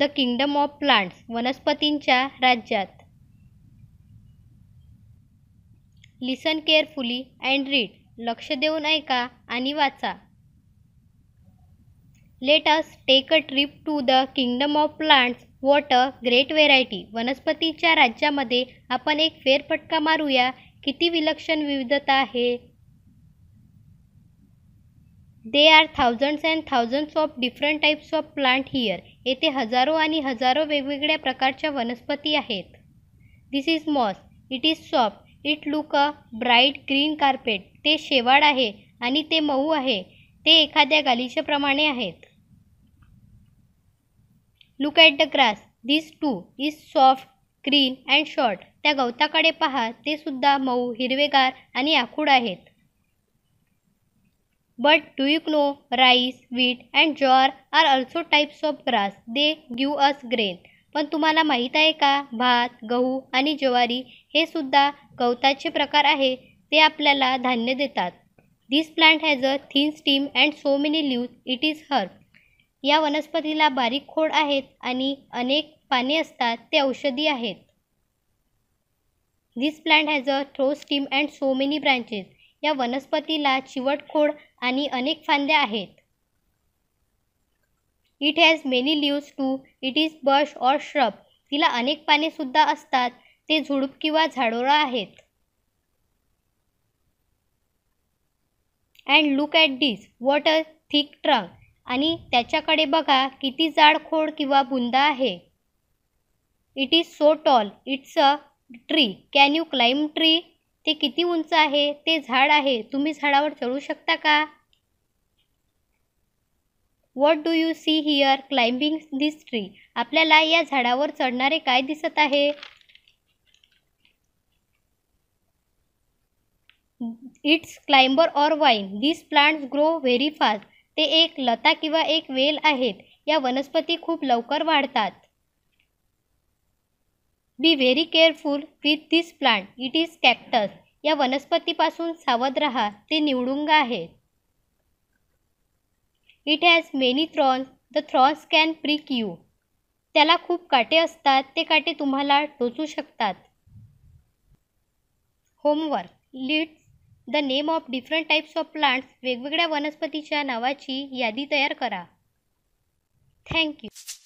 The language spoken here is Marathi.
द किंगडम ऑफ प्लांट्स वनस्पतींच्या राज्यात लिसन केअरफुली अँड रीड लक्ष देऊन ऐका आणि वाचा let us take a trip to the kingdom of plants what a great variety वनस्पतींच्या राज्यामध्ये आपण एक फेरफटका मारूया किती विलक्षण विविधता आहे they are thousands and thousands of different types of plant here येथे हजारो आणि हजारो वेगवेगळ्या प्रकारच्या वनस्पती आहेत this is moss it is soft it look a bright green carpet ते शेवाळ आहे आणि ते मऊ आहे ते एखाद्या गालीच्याप्रमाणे आहेत look at the grass this too is soft green and short त्या गवताकडे पहा ते सुद्धा मऊ हिरवेगार आणि आखूड आहेत but do you know rice wheat and jowar are also types of grass they give us grain पण तुम्हाला माहीत आहे का भात गहू आणि ज्वारी हे सुद्धा गवताचे प्रकार आहे ते आपल्याला धान्य देतात this plant has a thin stem and so many leave it is herb या वनस्पतीला बारीक खोड आहेत आणि अनेक पाने असतात ते औषधी आहेत this plant has a throw stem and so many branches या वनस्पतीला चिवट खोड आणि अनेक फांद्या आहेत it has many leaves too it is bush or shrub तिला अनेक पाने सुद्धा असतात ते झुडूप किंवा झाडोरा आहेत and look at this what a thick trunk आणि त्याच्याकडे बघा किती जाड खोड किंवा बुंदा आहे it is so tall it's a tree can you climb tree ते किती उंच आहे ते झाड आहे तुम्ही झाडावर चढू शकता का what do you see here climbing this tree आपल्याला या झाडावर चढणारे काय दिसत आहे it's climber or vine this plants grow very fast ते एक लता किंवा एक वेल आहेत या वनस्पती खूप लवकर वाढतात be very careful with this plant it is cactus या वनस्पतीपासून सावध रहा ते निवडुंग आहे it has many thorns the thorns can prick you त्याला खूप काटे असतात ते काटे तुम्हाला टोचू शकतात होमवर्क लिट्स the name of different types of plants वेगवेगळ्या वनस्पतीच्या नावाची यादी तयार करा थँक्यू